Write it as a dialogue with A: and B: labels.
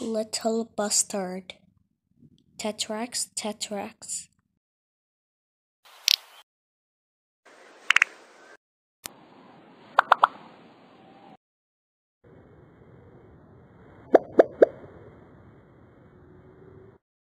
A: Little Bustard. Tetrax, Tetrax,